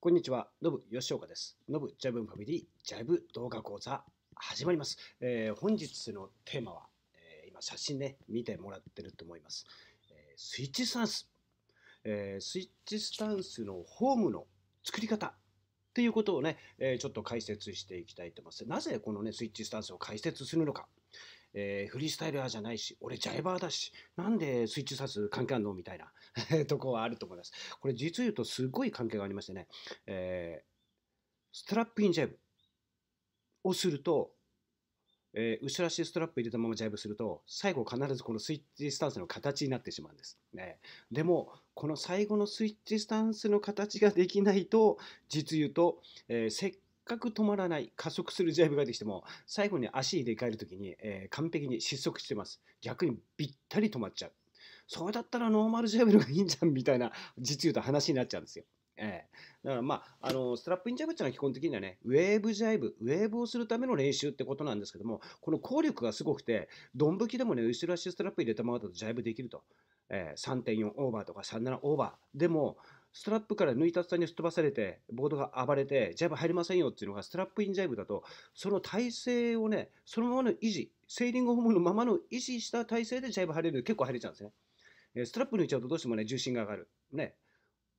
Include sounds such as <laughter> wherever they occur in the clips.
こんにちは、のぶ吉岡です。のぶジャブンファミリージャブ動画講座始まります。えー、本日のテーマは、えー、今写真ね、見てもらってると思います。えー、スイッチスタンス、えスイッチスタンスのホームの作り方っていうことをね、えちょっと解説していきたいと思います。なぜこのね、スイッチスタンスを解説するのかえー、フリースタイルーじゃないし、俺ジャイバーだし、なんで水中撮影関係あるのみたいな <laughs> とこはあると思います。これ実言うとすごい関係がありましてね、えー、ストラップインジャイブをすると、えー、後ろ足ストラップ入れたままジャイブすると最後必ずこのスイッチスタンスの形になってしまうんです、ね、でもこの最後のスイッチスタンスの形ができないと実言うと、えー、せっかく止まらない、加速するジャイブができても、最後に足入れ替える時に、えー、完璧に失速してます。逆にぴったり止まっちゃう。それだったらノーマルジャイブのがいいんじゃんみたいな、実言うと話になっちゃうんですよ。えー、だからまあ、あのストラップインジャイブっていうのは基本的にはね、ウェーブジャイブ、ウェーブをするための練習ってことなんですけども、この効力がすごくて、どんぶきでもね、後ろ足ストラップ入れたままだとジャイブできると。えー、3.4オーバーとか37オーバーでも、ストラップから抜いた途端にすっ飛ばされて、ボードが暴れて、ジャイブ入りませんよっていうのが、ストラップインジャイブだと、その体勢をね、そのままの維持、セーリングホームのままの維持した体勢でジャイブ入れる結構入れちゃうんですね。えストラップ抜いちゃうとどうしてもね、重心が上がる。ね。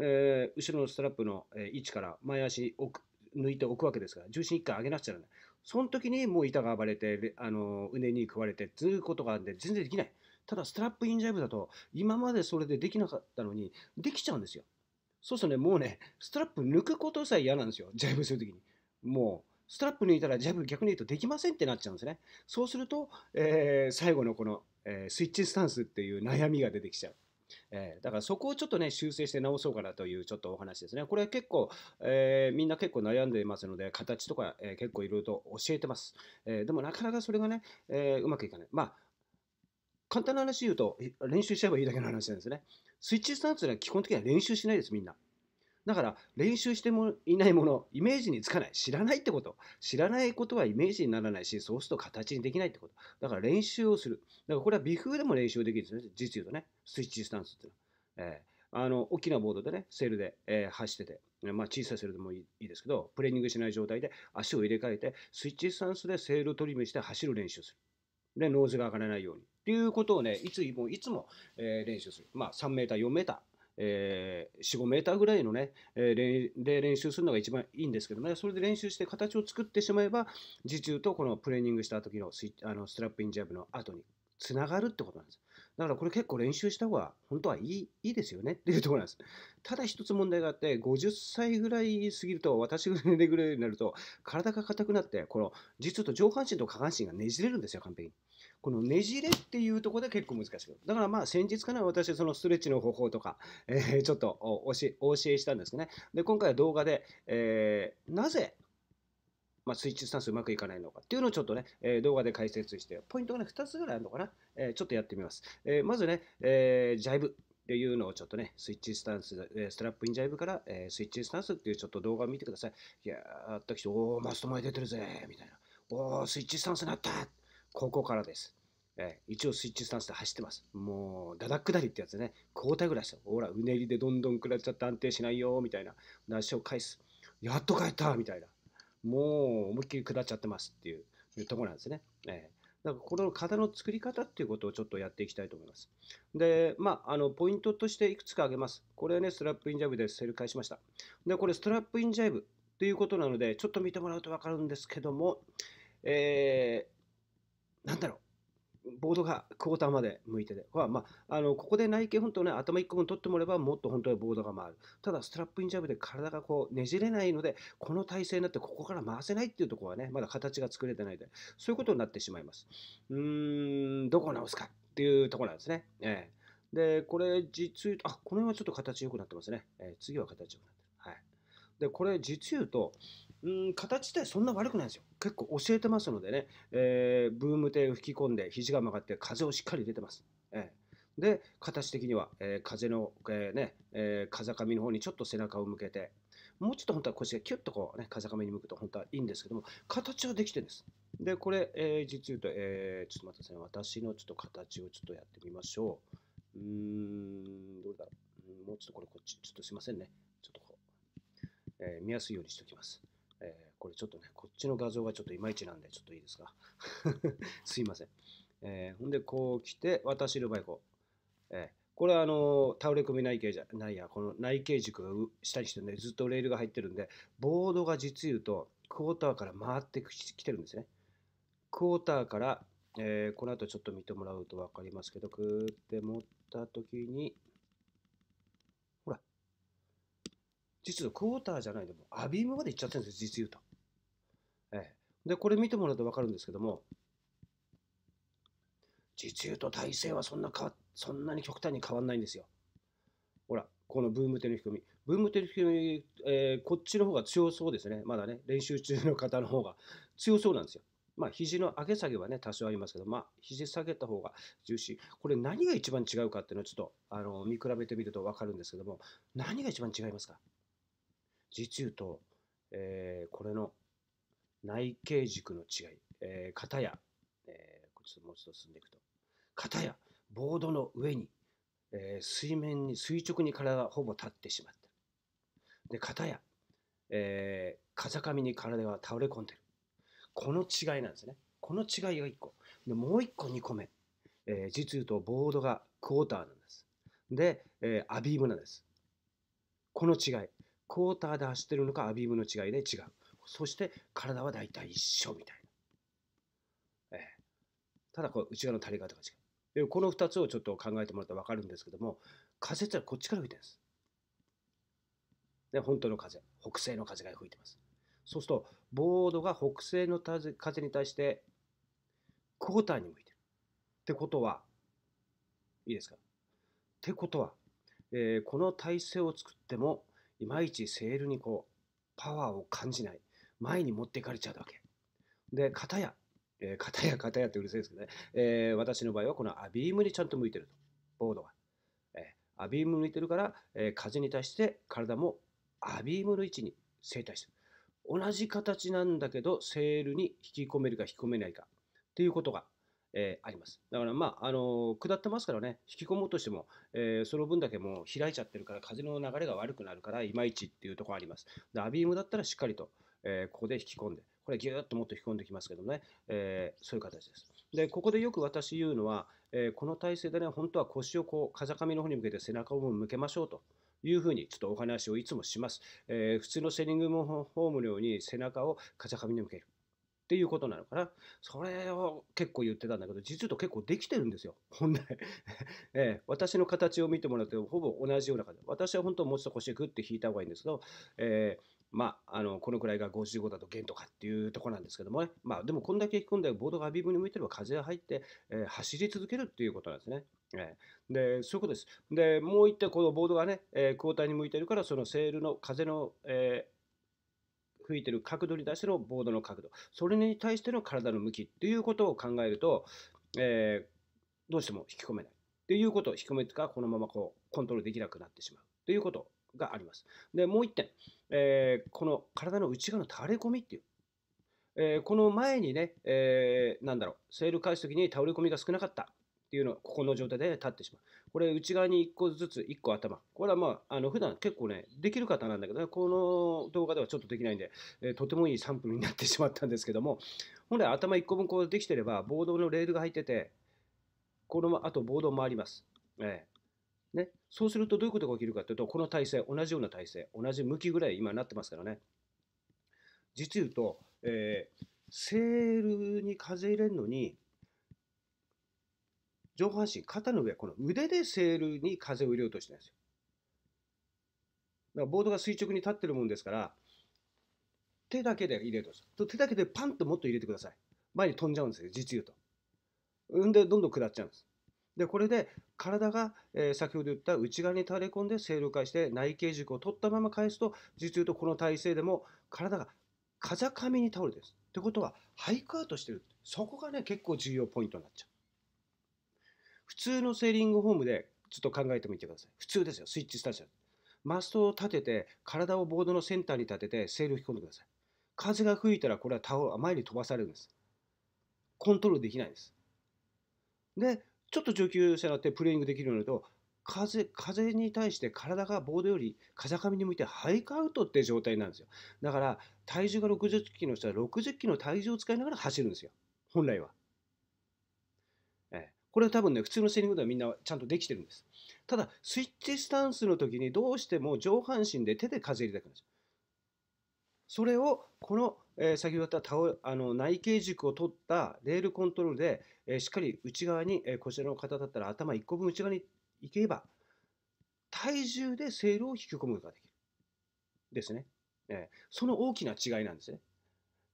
えー、後ろのストラップの位置から前足く抜いておくわけですから、重心一回上げなくちゃならない。その時にもう板が暴れて、あのうねに食われて、ずることがあるんで、全然できない。ただ、ストラップインジャイブだと、今までそれでできなかったのに、できちゃうんですよ。そうするとね、もうね、ストラップ抜くことさえ嫌なんですよ。ジャイブするときに。もう、ストラップ抜いたらジャブ逆に言うとできませんってなっちゃうんですね。そうすると、えー、最後のこの、えー、スイッチスタンスっていう悩みが出てきちゃう。えー、だからそこをちょっとね、修正して直そうかなというちょっとお話ですね。これ結構、えー、みんな結構悩んでいますので、形とか、えー、結構いろいろと教えてます。えでもなかなかそれがね、えうまくいかない。まあ、簡単な話言うと、練習しちゃえばいいだけの話なんですね。スイッチスタンスは基本的には練習しないです、みんな。だから、練習してもいないもの、イメージにつかない。知らないってこと。知らないことはイメージにならないし、そうすると形にできないってこと。だから練習をする。だからこれは微風でも練習できるんですね。実言うとね。ッチスタンスっていうのは。えー、あの、大きなボードでね、セールで、えー、走ってて、まあ小さいセールでもいいですけど、プレーニングしない状態で足を入れ替えて、スイッチスタンスでセールを取り目して走る練習する。で、ノーズが上がらないように。っていうことをね、いつもいつも、えー、練習する。まあ、3メーター、4メーター。えー、4、5メーターぐらいのね、えー、で練習するのが一番いいんですけどね、それで練習して形を作ってしまえば、自重とこのプレーニングした時のスあのストラップインジャブの後につながるってことなんです。だからこれ結構練習した方が本当はいいいいですよねっていうところなんです。ただ一つ問題があって、50歳ぐらい過ぎると、私ぐらいぐらいになると、体が硬くなって、この実と上半身と下半身がねじれるんですよ、完璧に。このねじれっていうところで結構難しい。だからまあ先日かな、私そのストレッチの方法とか、えー、ちょっとお教えしたんですね。で、今回は動画で、えー、なぜ、まあ、ッチスタンスうまくいかないのかっていうのをちょっとね、えー、動画で解説して、ポイントがね、2つぐらいあるのかな、えー、ちょっとやってみます。えー、まずね、えー、ジャイブ。っていうのをちょっとね、スイッチスタンス、ストラップインジャイブから、えー、スイッチスタンスっていうちょっと動画を見てください。いやー、私、おー、マスト前出てるぜ、みたいな。おー、スイッチスタンスになったここからです。えー、一応スイッチスタンスで走ってます。もう、だだ下りってやつね、交代ぐらいですよ。ほら、うねりでどんどん下っちゃって安定しないよ、みたいな。足を返す。やっと帰ったみたいな。もう、思いっきり下っちゃってますっていういうところなんですね。えーだからこの型の作り方っていうことをちょっとやっていきたいと思います。で、まあ、あのポイントとしていくつか挙げます。これね、ストラップインジャイブでセル返しました。で、これストラップインジャイブということなので、ちょっと見てもらうと分かるんですけども、えなんだろう、ボードがクォーターまで向いてて、はまあ、あのここで内径、本当ね、頭1個分取ってもらえば、もっと本当はボードが回る。ただ、ストラップインジャブで体がこうねじれないので、この体勢になって、ここから回せないっていうところはね、まだ形が作れてないで、そういうことになってしまいます。うーん、どこを直すかっていうところなんですね。えーで、これ実言うと、あ、この辺はちょっと形良くなってますね。えー、次は形良くなってる。はい。で、これ実言うと、うん形ってそんな悪くないですよ。結構教えてますのでね、えー、ブーム体を吹き込んで、肘が曲がって、風をしっかり出てます。えー、で、形的には、えー、風の、えー、ねえ風上の方にちょっと背中を向けて、もうちょっと本当は腰がキュッとこう、ね、風上に向くと本当はいいんですけども、形はできてるんです。で、これ、え実言うと、えちょっと待ってください、私のちょっと形をちょっとやってみましょう。うーん、どうだろう。もうちょっとこれこっち、ちょっとすいませんね。ちょっとこう、え見やすいようにしておきます。えー、これちょっとね、こっちの画像がちょっといまいちなんで、ちょっといいですか。<laughs> すいません。えー、ほんで、こう来て、私の場合、こう。えー、これはあの倒れ込み内径じゃないや、この内径軸が下にしてね、ずっとレールが入ってるんで、ボードが実言うと、クォーターから回ってきてるんですね。クォーターから、えー、この後ちょっと見てもらうと分かりますけど、グーって持った時に、実はクォーターじゃないでも、アビームまでいっちゃってるんですよ、実言うと。ええ、で、これ見てもらうと分かるんですけども、実言うと体勢はそんなかそんなに極端に変わんないんですよ。ほら、このブーム手の仕組み。ブーム手の仕組み、えー、こっちの方が強そうですね。まだね、練習中の方の方が強そうなんですよ。まあ、肘の上げ下げはね、多少ありますけど、まあ、肘下げた方が重心。これ何が一番違うかっていうのをちょっと、あの、見比べてみると分かるんですけども、何が一番違いますか G 中と、えー、これの内径軸の違い、えー、片や、えー、こっちもう一度進んでいくと、片やボードの上に、えー、水面に垂直に体がほぼ立ってしまった。で、片や、えー、風上に体が倒れ込んでる。この違いなんですね。この違いが1個。で、もう1個2個目。えー、実言うとボードがクォーターなんです。で、えー、アビームなんです。この違い。クォーターで走ってるのかアビームの違いで違う。そして体は大体一緒みたいな。ええ、ただこう内側の垂れ方が違う。でこの2つをちょっと考えてもらったら分かるんですけども風説はこっちから吹いてるんです。本当の風北西の風が吹いてます。そうするとボードが北西の風に対してクォーターに向いてる。ってことはいいですかってことは、えー、この体勢を作ってもいまいちセールにこうパワーを感じない前に持っていかれちゃうわけで片や、えー、片や片やってうるせえですけどね、えー、私の場合はこのアビームにちゃんと向いてるとボードが、えー、アビーム向いてるから、えー、風に対して体もアビームの位置に正対してる同じ形なんだけどセールに引き込めるか引き込めないかっていうことがえー、あります。だから、まあ、あの下ってますからね、引き込もうとしても、えー、その分だけもう開いちゃってるから、風の流れが悪くなるから、いまいちっていうところあります。で、アビームだったらしっかりと、えー、ここで引き込んで、これぎゅーともっと引き込んできますけどね、えそういう形です。で、ここでよく私言うのは、えこの体勢でね、本当は腰をこう、風上の方に向けて背中を向けましょうと。いうふうにちょっとお話をいつもします。えー、普通のセリングフォームのように背中を風上に向ける。っていうことなのかな。それを結構言ってたんだけど、実と結構できてるんですよ、本来。<laughs> え私の形を見てもらってほぼ同じような形。私は本当はもう少しグッて引いた方がいいんですけど、えー、まあ、あの、このくらいが55だと弦とかっていうとこなんですけどもね。まあ、でもこんだけ引き込んでボードがアビブに向いてれば風が入って、えー、走り続けるっていうことなんですね。えー、で、そういうことです。で、もう一点、このボードがね、えー、交代に向いてるから、そのセールの風の、えー吹いてる角度に対してのボードの角度、それに対しての体の向きということを考えると、えー、どうしても引き込めない。ということを引き込めてか、このままこうコントロールできなくなってしまうということがあります。で、もう1点、えー、この体の内側の垂れ込みっていう。えー、この前にね、えー、なんだろう、セール返すときに倒れ込みが少なかったっていうのは、ここの状態で立ってしまう。これ内側に1個ずつ、1個頭。これはまあ、あの普段結構ね、できる方なんだけど、ね、この動画ではちょっとできないんで、えー、とてもいいサンプルになってしまったんですけども、本来頭1個分こうできてれば、ボードのレールが入ってて、このあとボードを回ります。えー、ね、そうするとどういうことが起きるかというと、この体勢、同じような体勢、同じ向きぐらい今なってますからね。実言うと、えー、セールに風入れるのに、上半身、肩の上、この腕でセールに風を入れようとしてるんですよ。だからボードが垂直に立ってるもんですから、手だけで入れると手だけでパンともっと入れてください。前に飛んじゃうんですよ、実言うと。んで、どんどん下っちゃうんです。で、これで体が、えー、先ほど言った内側に垂れ込んでセールを返して内傾軸を取ったまま返すと、実言うとこの体勢でも体が風上に倒れてるんです。ってことは、ハイクアウトしてる。そこがね、結構重要ポイントになっちゃう。普通のセーリングホームでちょっと考えてみてください。普通ですよ、スイッチスタジオ。マストを立てて、体をボードのセンターに立てて、セールを引き込んでください。風が吹いたら、これは前に飛ばされるんです。コントロールできないです。で、ちょっと上級者になってプレイングできるようになると、風風に対して体がボードより風上に向いてハイカウトって状態なんですよだから体重が60キロの人は60キロの体重を使いながら走るんですよ本来はこれは多分ね、普通のセリフではみんなちゃんとできてるんです。ただ、スイッチスタンスの時にどうしても上半身で手で風入れたくなんですそれをこの、えー、先ほど言ったあの内径軸を取ったレールコントロールで、えー、しっかり内側に、えー、こちらの方だったら頭1個分内側に行けば体重でセールを引き込むことができる。ですね。えー、その大きな違いなんですね。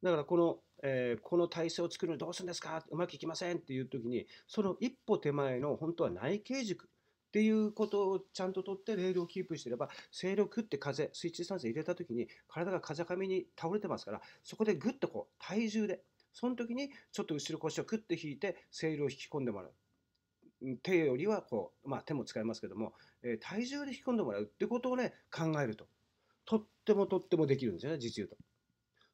だからこのえー、この体制を作るのどうするんですかうまくいきませんっていう時にその一歩手前の本当は内傾軸っていうことをちゃんと取ってレールをキープしてれば勢力って風スイッチスタンス入れた時に体が風上に倒れてますからそこでグッとこう体重でその時にちょっと後ろ腰をクッて引いてセールを引き込んでもらう。手よりはこう、まあ、手も使いますけども、えー、体重で引き込んでもらうってことをね考えるととってもとってもできるんですよね実言うと。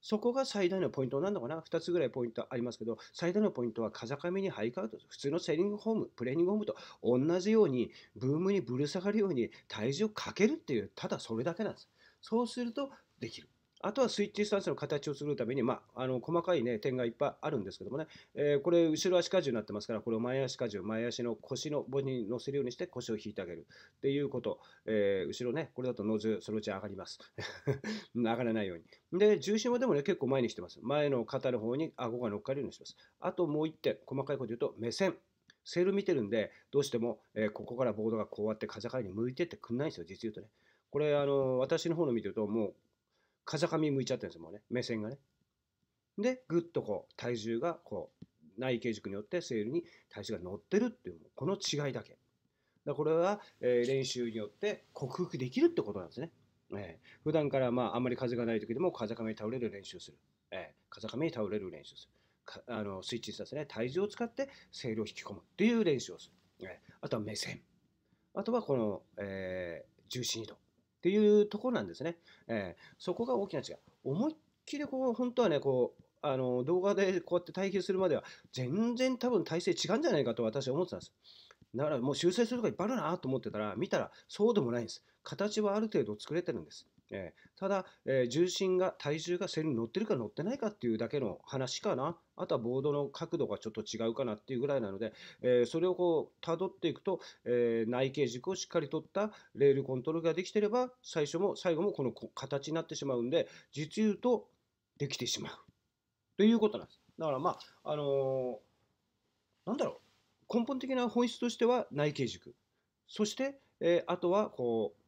そこが最大のポイントなのかな。2つぐらいポイントありますけど、最大のポイントは風上にハイカウト、普通のセーリングホーム、プレーニングホームと同じように、ブームにぶる下がるように体重をかけるっていう、ただそれだけなんです。そうするとできる。あとはスイッチスタンスの形を作るために、まあ、あの細かい、ね、点がいっぱいあるんですけどもね、えー、これ後ろ足荷重になってますからこれを前足荷重前足の腰の棒に乗せるようにして腰を引いてあげるっていうこと、えー、後ろねこれだとノーズそのうち上がります <laughs> 上がらないようにで重心はでもね結構前にしてます前の肩の方に顎が乗っかるようにしますあともう1点細かいこと言うと目線セール見てるんで、どうしても、えー、ここからボードがこうやって風上に向いてってくんないんですよ、実言うとね。これ、あの私の方の見てると、もう風上向いちゃってるんですもんね、目線がね。で、ぐっとこう、体重がこう、内形軸によってセールに体重が乗ってるっていう、この違いだけ。だこれは、え練習によって克服できるってことなんですね。えー、普段からまああんまり風がない時でも風上に倒れる練習する。えー、風上に倒れる練習する。あのスイッチせすね、体重を使ってセールを引き込むっていう練習をする。えー、あとは目線。あとはこの、え重心移動。っていうところなんですね。えー、そこが大きな違い。思いっきりこう本当はねこうあの動画でこうやって対比するまでは全然多分体勢違うんじゃないかと私は思ってたんです。だからもう修正するとかいっぱいあるなと思ってたら見たらそうでもないんです。形はある程度作れてるんです。えー、ただ、えー、重心が、体重が背に乗ってるか乗ってないかっていうだけの話かな、あとはボードの角度がちょっと違うかなっていうぐらいなので、えー、それをこう辿っていくと、え内傾軸をしっかり取ったレールコントロールができてれば、最初も最後もこの形になってしまうんで、実言うとできてしまうということなんです。だからまあ、あのなんだろう、根本的な本質としては内傾軸、そして、えあとはこう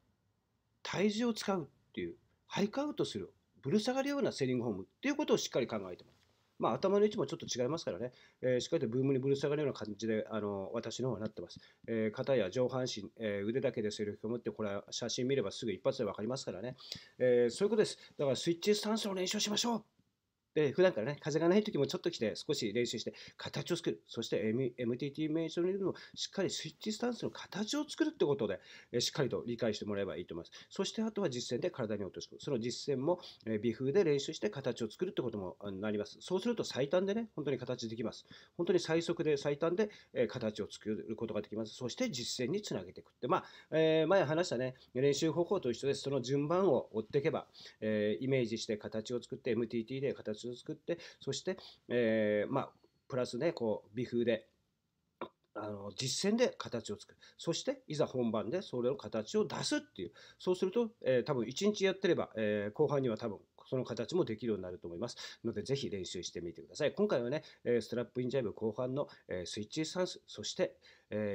体重を使うっていう、ハイクアウトする、ぶる下がるようなセーリングホームっていうことをしっかり考えてます。まあ、頭の位置もちょっと違いますからね、えー、しっかりとブームにぶる下がるような感じで、あの私の方はなってます。えー、肩や上半身、えー、腕だけでセルフを持って、これは写真見ればすぐ一発で分かりますからね、えー、そういうことです。だからスイッチスタンスの練習しましょうで、普段からね、風がない時もちょっと来て、少し練習して、形を作る。そして、M、MTT 名称にいるのをしっかりスイッチスタンスの形を作るってことで、えしっかりと理解してもらえばいいと思います。そして、あとは実践で体に落とし込む。その実践も、え微風で練習して形を作るってこともなります。そうすると最短でね、本当に形できます。本当に最速で最短で、え形を作ることができます。そして、実践につなげていくって。まあ、えー、前話したね、練習方法と一緒です。その順番を追っていけば、えー、イメージして形を作って、MTT で形を作って、そして、えー、まあ、プラスね、こう、微風で、あの実践で形を作る。そして、いざ本番でそれの形を出すっていう。そうすると、えー、多分1日やってれば、えー、後半には多分その形もできるようになると思いますので、ぜひ練習してみてください。今回はね、ストラップインジャイブ後半のスイッチスタンス、そして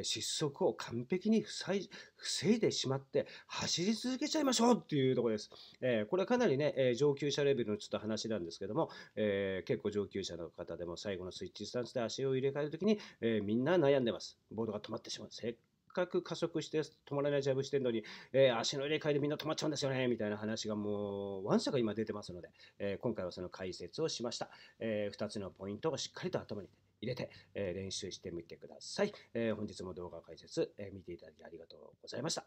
失速を完璧に防いでしまって走り続けちゃいましょうっていうところです。これはかなりね、上級者レベルのちょっと話なんですけども、結構上級者の方でも最後のスイッチスタンスで足を入れ替えるときにみんな悩んでます。ボードが止まってしまう。かく加速して止まらないジャブしてるのに、えー、足の入れ替えでみんな止まっちゃうんですよねみたいな話がもうワンサが今出てますので、えー、今回はその解説をしました、えー、2つのポイントをしっかりと頭に入れて、え練習してみてください、え本日も動画解説、え見ていただきありがとうございました